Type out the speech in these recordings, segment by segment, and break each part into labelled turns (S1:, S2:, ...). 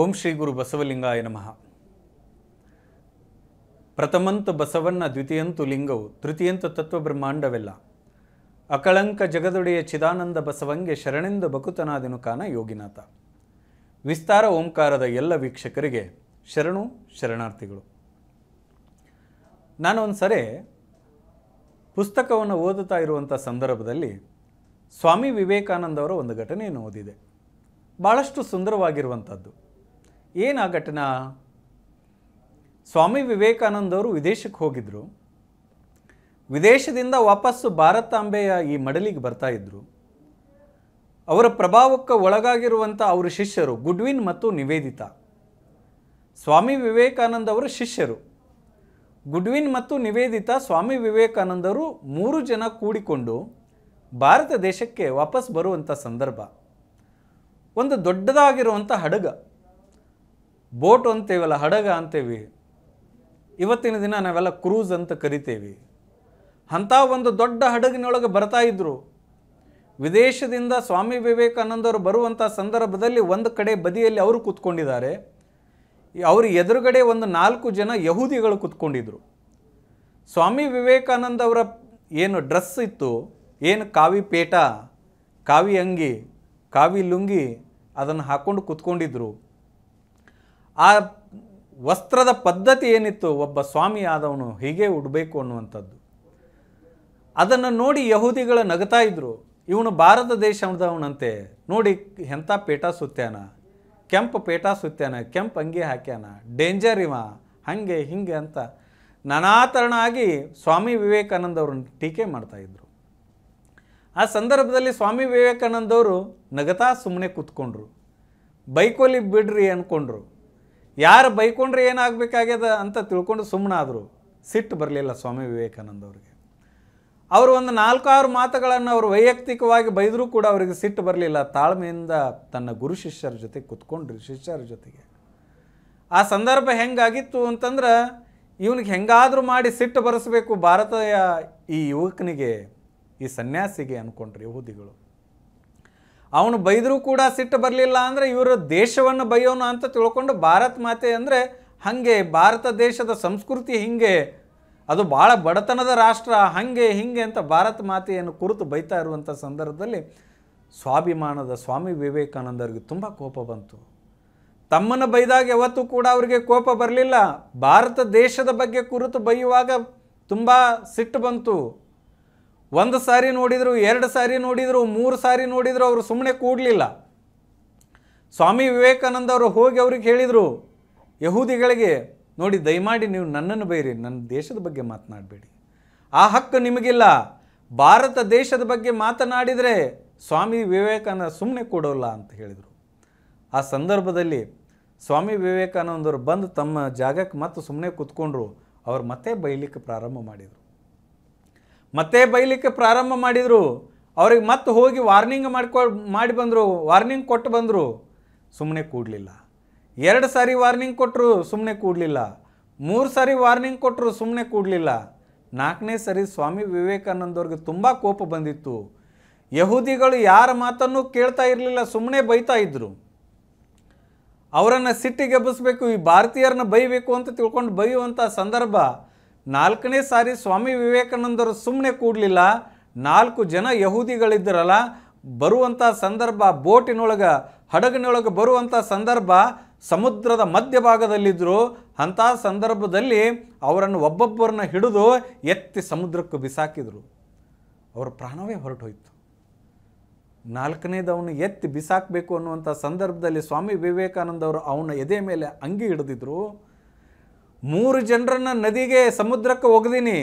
S1: ಓಂ ಶ್ರೀ ಗುರು ಬಸವಲಿಂಗಾಯ ನಮಃ ಪ್ರಥಮಂತು ಬಸವಣ್ಣ ದ್ವಿತೀಯಂತು ಲಿಂಗವು ತೃತೀಯಂತು ತತ್ವಬ್ರಹ್ಮಾಂಡವೆಲ್ಲ ಅಕಳಂಕ ಜಗದೊಡೆಯ ಚಿದಾನಂದ ಬಸವಂಗೆ ಶರಣೆಂದು ಬಕುತನಾದೆನು ಕಾನ ಯೋಗಿನಾಥ ವಿಸ್ತಾರ ಓಂಕಾರದ ಎಲ್ಲ ವೀಕ್ಷಕರಿಗೆ ಶರಣು ಶರಣಾರ್ಥಿಗಳು ನಾನು ಒಂದು ಸರಿ ಪುಸ್ತಕವನ್ನು ಓದುತ್ತಾ ಇರುವಂಥ ಸಂದರ್ಭದಲ್ಲಿ ಸ್ವಾಮಿ ವಿವೇಕಾನಂದವರ ಒಂದು ಘಟನೆಯನ್ನು ಓದಿದೆ ಭಾಳಷ್ಟು ಸುಂದರವಾಗಿರುವಂಥದ್ದು ಏನು ಆ ಘಟನಾ ಸ್ವಾಮಿ ವಿವೇಕಾನಂದವರು ವಿದೇಶಕ್ಕೆ ಹೋಗಿದ್ದರು ವಿದೇಶದಿಂದ ವಾಪಸ್ಸು ಭಾರತಾಂಬೆಯ ಈ ಮಡಲಿಗೆ ಬರ್ತಾಯಿದ್ರು ಅವರ ಪ್ರಭಾವಕ್ಕೆ ಒಳಗಾಗಿರುವಂಥ ಅವರ ಶಿಷ್ಯರು ಗುಡ್ವಿನ್ ಮತ್ತು ನಿವೇದಿತಾ ಸ್ವಾಮಿ ಅವರ ಶಿಷ್ಯರು ಗುಡ್ವಿನ್ ಮತ್ತು ನಿವೇದಿತಾ ಸ್ವಾಮಿ ವಿವೇಕಾನಂದರು ಮೂರು ಜನ ಕೂಡಿಕೊಂಡು ಭಾರತ ದೇಶಕ್ಕೆ ವಾಪಸ್ ಬರುವಂಥ ಸಂದರ್ಭ ಒಂದು ದೊಡ್ಡದಾಗಿರುವಂಥ ಹಡಗ ಬೋಟ್ ಅಂತೇವಲ್ಲ ಹಡಗ ಅಂತೇವಿ ಇವತ್ತಿನ ದಿನ ನಾವೆಲ್ಲ ಕ್ರೂಸ್ ಅಂತ ಕರಿತೇವೆ ಅಂಥ ಒಂದು ದೊಡ್ಡ ಹಡಗಿನೊಳಗೆ ಬರ್ತಾ ಇದ್ದರು ವಿದೇಶದಿಂದ ಸ್ವಾಮಿ ವಿವೇಕಾನಂದರು ಬರುವಂಥ ಸಂದರ್ಭದಲ್ಲಿ ಒಂದು ಕಡೆ ಬದಿಯಲ್ಲಿ ಅವರು ಕೂತ್ಕೊಂಡಿದ್ದಾರೆ ಅವ್ರ ಎದುರುಗಡೆ ಒಂದು ನಾಲ್ಕು ಜನ ಯಹೂದಿಗಳು ಕೂತ್ಕೊಂಡಿದ್ರು ಸ್ವಾಮಿ ವಿವೇಕಾನಂದವರ ಏನು ಡ್ರೆಸ್ ಇತ್ತು ಏನು ಕಾವಿ ಪೇಟ ಕಾವಿ ಅಂಗಿ ಕಾವಿ ಲುಂಗಿ ಅದನ್ನು ಹಾಕ್ಕೊಂಡು ಕೂತ್ಕೊಂಡಿದ್ರು ಆ ವಸ್ತ್ರದ ಪದ್ಧತಿ ಏನಿತ್ತು ಒಬ್ಬ ಸ್ವಾಮಿ ಆದವನು ಹೀಗೆ ಉಡಬೇಕು ಅನ್ನುವಂಥದ್ದು ಅದನ್ನು ನೋಡಿ ಯಹೂದಿಗಳು ನಗತಾ ಇದ್ದರು ಇವನು ಭಾರತ ದೇಶದವನಂತೆ ನೋಡಿ ಎಂಥ ಪೇಟ ಸುತ್ತಾನ ಕೆಂಪು ಪೇಟ ಸುತ್ತಾನ ಕೆಂಪು ಅಂಗಿ ಹಾಕ್ಯಾನ ಡೇಂಜರ್ ಇವ ಹಾಗೆ ಹಿಂಗೆ ಅಂತ ನಾನಾ ಥರನಾಗಿ ಸ್ವಾಮಿ ವಿವೇಕಾನಂದ ಟೀಕೆ ಮಾಡ್ತಾಯಿದ್ರು ಆ ಸಂದರ್ಭದಲ್ಲಿ ಸ್ವಾಮಿ ವಿವೇಕಾನಂದವರು ನಗತಾ ಸುಮ್ಮನೆ ಕೂತ್ಕೊಂಡ್ರು ಬೈಕೋಲಿ ಬಿಡ್ರಿ ಅಂದ್ಕೊಂಡ್ರು ಯಾರು ಬೈಕೊಂಡ್ರೆ ಏನಾಗಬೇಕಾಗ್ಯದ ಅಂತ ತಿಳ್ಕೊಂಡು ಸುಮ್ಮನಾದರು ಸಿಟ್ಟು ಬರಲಿಲ್ಲ ಸ್ವಾಮಿ ವಿವೇಕಾನಂದ ಅವರಿಗೆ ಅವರು ಒಂದು ನಾಲ್ಕಾರು ಮಾತುಗಳನ್ನು ಅವರು ವೈಯಕ್ತಿಕವಾಗಿ ಬೈದರೂ ಕೂಡ ಅವರಿಗೆ ಸಿಟ್ಟು ಬರಲಿಲ್ಲ ತಾಳ್ಮೆಯಿಂದ ತನ್ನ ಗುರು ಶಿಷ್ಯರ ಜೊತೆ ಕುತ್ಕೊಂಡ್ರಿ ಶಿಷ್ಯರ ಜೊತೆಗೆ ಆ ಸಂದರ್ಭ ಹೆಂಗಾಗಿತ್ತು ಅಂತಂದ್ರೆ ಇವನಿಗೆ ಹೆಂಗಾದರೂ ಮಾಡಿ ಸಿಟ್ಟು ಬರೆಸಬೇಕು ಭಾರತೀಯ ಈ ಯುವಕನಿಗೆ ಈ ಸನ್ಯಾಸಿಗೆ ಅಂದ್ಕೊಂಡ್ರಿ ಯಹೂದಿಗಳು ಅವನು ಬೈದರೂ ಕೂಡ ಸಿಟ್ಟು ಬರಲಿಲ್ಲ ಅಂದರೆ ಇವರು ದೇಶವನ್ನು ಬೈಯೋನು ಅಂತ ತಿಳ್ಕೊಂಡು ಭಾರತ್ ಮಾತೆ ಅಂದರೆ ಹಾಗೆ ಭಾರತ ದೇಶದ ಸಂಸ್ಕೃತಿ ಹೀಗೆ ಅದು ಭಾಳ ಬಡತನದ ರಾಷ್ಟ್ರ ಹಾಗೆ ಹೀಗೆ ಅಂತ ಭಾರತ ಮಾತೆಯನ್ನು ಕುರಿತು ಬೈತಾ ಇರುವಂಥ ಸಂದರ್ಭದಲ್ಲಿ ಸ್ವಾಭಿಮಾನದ ಸ್ವಾಮಿ ವಿವೇಕಾನಂದರಿಗೆ ತುಂಬ ಕೋಪ ಬಂತು ತಮ್ಮನ್ನು ಬೈದಾಗ ಯಾವತ್ತೂ ಕೂಡ ಅವರಿಗೆ ಕೋಪ ಬರಲಿಲ್ಲ ಭಾರತ ದೇಶದ ಬಗ್ಗೆ ಕುರಿತು ಬೈಯುವಾಗ ತುಂಬ ಸಿಟ್ಟು ಬಂತು ಒಂದು ಸಾರಿ ನೋಡಿದರು ಎರಡು ಸಾರಿ ನೋಡಿದರು ಮೂರು ಸಾರಿ ನೋಡಿದರು ಅವರು ಸುಮ್ಮನೆ ಕೂಡಲಿಲ್ಲ ಸ್ವಾಮಿ ವಿವೇಕಾನಂದ ಅವರು ಹೋಗಿ ಅವ್ರಿಗೆ ಹೇಳಿದರು ಯಹೂದಿಗಳಿಗೆ ನೋಡಿ ದಯಮಾಡಿ ನೀವು ನನ್ನನ್ನು ಬೈರಿ ನನ್ನ ದೇಶದ ಬಗ್ಗೆ ಮಾತನಾಡಬೇಡಿ ಆ ಹಕ್ಕು ನಿಮಗಿಲ್ಲ ಭಾರತ ದೇಶದ ಬಗ್ಗೆ ಮಾತನಾಡಿದರೆ ಸ್ವಾಮಿ ವಿವೇಕಾನಂದ ಸುಮ್ಮನೆ ಕೊಡೋಲ್ಲ ಅಂತ ಹೇಳಿದರು ಆ ಸಂದರ್ಭದಲ್ಲಿ ಸ್ವಾಮಿ ವಿವೇಕಾನಂದರು ಬಂದು ತಮ್ಮ ಜಾಗಕ್ಕೆ ಮತ್ತೆ ಸುಮ್ಮನೆ ಕೂತ್ಕೊಂಡ್ರು ಅವ್ರು ಮತ್ತೆ ಬೈಲಿಕ್ಕೆ ಪ್ರಾರಂಭ ಮಾಡಿದರು ಮತ್ತೆ ಬೈಲಿಕ್ಕೆ ಪ್ರಾರಂಭ ಮಾಡಿದರು ಅವ್ರಿಗೆ ಮತ್ತೆ ಹೋಗಿ ವಾರ್ನಿಂಗ್ ಮಾಡ್ಕೊ ಮಾಡಿ ಬಂದರು ವಾರ್ನಿಂಗ್ ಕೊಟ್ಟು ಬಂದರು ಸುಮ್ಮನೆ ಕೂಡಲಿಲ್ಲ ಎರಡು ಸಾರಿ ವಾರ್ನಿಂಗ್ ಕೊಟ್ಟರು ಸುಮ್ಮನೆ ಕೂಡಲಿಲ್ಲ ಮೂರು ಸಾರಿ ವಾರ್ನಿಂಗ್ ಕೊಟ್ಟರು ಸುಮ್ಮನೆ ಕೂಡಲಿಲ್ಲ ನಾಲ್ಕನೇ ಸಾರಿ ಸ್ವಾಮಿ ವಿವೇಕಾನಂದವ್ರಿಗೆ ತುಂಬ ಕೋಪ ಬಂದಿತ್ತು ಯಹೂದಿಗಳು ಯಾರ ಮಾತನ್ನು ಕೇಳ್ತಾ ಇರಲಿಲ್ಲ ಸುಮ್ಮನೆ ಬೈತಾ ಇದ್ದರು ಅವರನ್ನು ಸಿಟ್ಟಿಗೆಬ್ಬಿಸ್ಬೇಕು ಈ ಭಾರತೀಯರನ್ನ ಬೈಬೇಕು ಅಂತ ತಿಳ್ಕೊಂಡು ಬೈಯುವಂಥ ಸಂದರ್ಭ ನಾಲ್ಕನೇ ಸಾರಿ ಸ್ವಾಮಿ ವಿವೇಕಾನಂದರು ಸುಮ್ಮನೆ ಕೂಡಲಿಲ್ಲ ನಾಲ್ಕು ಜನ ಯಹೂದಿಗಳಿದ್ದರಲ್ಲ ಬರುವಂಥ ಸಂದರ್ಭ ಬೋಟಿನೊಳಗೆ ಹಡಗಿನೊಳಗೆ ಬರುವಂಥ ಸಂದರ್ಭ ಸಮುದ್ರದ ಮಧ್ಯಭಾಗದಲ್ಲಿದ್ದರು ಅಂಥ ಸಂದರ್ಭದಲ್ಲಿ ಅವರನ್ನು ಒಬ್ಬೊಬ್ಬರನ್ನ ಹಿಡಿದು ಎತ್ತಿ ಸಮುದ್ರಕ್ಕೆ ಬಿಸಾಕಿದರು ಅವರ ಪ್ರಾಣವೇ ಹೊರಟೋಯ್ತು ನಾಲ್ಕನೇದವನು ಎತ್ತಿ ಬಿಸಾಕಬೇಕು ಅನ್ನುವಂಥ ಸಂದರ್ಭದಲ್ಲಿ ಸ್ವಾಮಿ ವಿವೇಕಾನಂದವರು ಅವನ ಎದೆ ಮೇಲೆ ಅಂಗಿ ಹಿಡಿದಿದ್ರು ಮೂರು ಜನರನ್ನ ನದಿಗೆ ಸಮುದ್ರಕ್ಕೆ ಒಗ್ದೀನಿ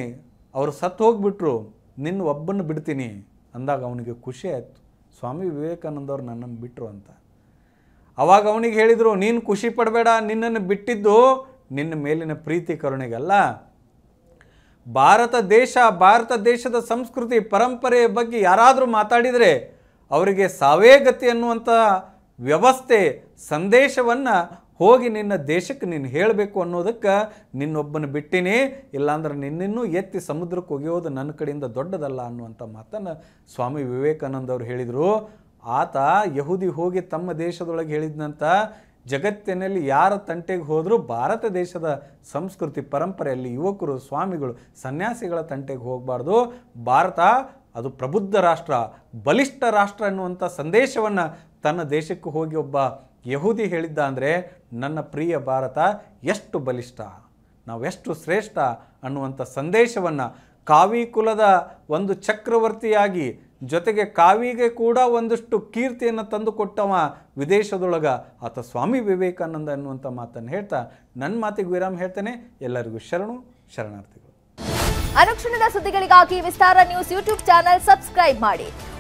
S1: ಅವರು ಸತ್ತು ಹೋಗಿಬಿಟ್ರು ನಿನ್ನ ಒಬ್ಬನ್ನು ಬಿಡ್ತೀನಿ ಅಂದಾಗ ಅವನಿಗೆ ಖುಷಿ ಆಯಿತು ಸ್ವಾಮಿ ವಿವೇಕಾನಂದವ್ರು ನನ್ನನ್ನು ಬಿಟ್ಟರು ಅಂತ ಅವಾಗ ಅವನಿಗೆ ಹೇಳಿದರು ನೀನು ಖುಷಿ ಪಡಬೇಡ ನಿನ್ನನ್ನು ಬಿಟ್ಟಿದ್ದು ನಿನ್ನ ಮೇಲಿನ ಪ್ರೀತಿ ಕರುಣೆಗಲ್ಲ ಭಾರತ ದೇಶ ಭಾರತ ದೇಶದ ಸಂಸ್ಕೃತಿ ಪರಂಪರೆಯ ಬಗ್ಗೆ ಯಾರಾದರೂ ಮಾತಾಡಿದರೆ ಅವರಿಗೆ ಸಾವೇ ಗತಿ ಅನ್ನುವಂಥ ವ್ಯವಸ್ಥೆ ಸಂದೇಶವನ್ನು ಹೋಗಿ ನಿನ್ನ ದೇಶಕ್ಕೆ ನೀನು ಹೇಳಬೇಕು ಅನ್ನೋದಕ್ಕೆ ನಿನ್ನೊಬ್ಬನ ಬಿಟ್ಟಿನಿ ಇಲ್ಲಾಂದ್ರೆ ನಿನ್ನಿನ್ನೂ ಎತ್ತಿ ಸಮುದ್ರಕ್ಕೆ ಒಗೆಯೋದು ನನ್ನ ಕಡೆಯಿಂದ ದೊಡ್ಡದಲ್ಲ ಅನ್ನುವಂಥ ಮಾತನ್ನು ಸ್ವಾಮಿ ವಿವೇಕಾನಂದವರು ಹೇಳಿದರು ಆತ ಯಹೂದಿ ಹೋಗಿ ತಮ್ಮ ದೇಶದೊಳಗೆ ಹೇಳಿದಂಥ ಜಗತ್ತಿನಲ್ಲಿ ಯಾರ ತಂಟೆಗೆ ಹೋದರೂ ಭಾರತ ದೇಶದ ಸಂಸ್ಕೃತಿ ಪರಂಪರೆಯಲ್ಲಿ ಯುವಕರು ಸ್ವಾಮಿಗಳು ಸನ್ಯಾಸಿಗಳ ತಂಟೆಗೆ ಹೋಗಬಾರ್ದು ಭಾರತ ಅದು ಪ್ರಬುದ್ಧ ರಾಷ್ಟ್ರ ಬಲಿಷ್ಠ ರಾಷ್ಟ್ರ ಅನ್ನುವಂಥ ಸಂದೇಶವನ್ನು ತನ್ನ ದೇಶಕ್ಕೆ ಹೋಗಿ ಒಬ್ಬ ಯಹೂದಿ ಹೇಳಿದ್ದ ಅಂದರೆ ನನ್ನ ಪ್ರಿಯ ಭಾರತ ಎಷ್ಟು ಬಲಿಷ್ಠ ನಾವು ಎಷ್ಟು ಶ್ರೇಷ್ಠ ಅನ್ನುವಂಥ ಸಂದೇಶವನ್ನು ಕಾವಿ ಕುಲದ ಒಂದು ಚಕ್ರವರ್ತಿಯಾಗಿ ಜೊತೆಗೆ ಕಾವಿಗೆ ಕೂಡ ಒಂದಷ್ಟು ಕೀರ್ತಿಯನ್ನು ತಂದುಕೊಟ್ಟವ ವಿದೇಶದೊಳಗ ಆತ ಸ್ವಾಮಿ ವಿವೇಕಾನಂದ ಅನ್ನುವಂಥ ಮಾತನ್ನು ಹೇಳ್ತಾ ನನ್ನ ಮಾತಿಗೆ ವಿರಾಮ ಹೇಳ್ತೇನೆ ಎಲ್ಲರಿಗೂ ಶರಣು ಶರಣಾರ್ಥಿಗಳು ಅನುಕ್ಷಣದ ಸುದ್ದಿಗಳಿಗಾಗಿ Vistara news YouTube channel subscribe ಮಾಡಿ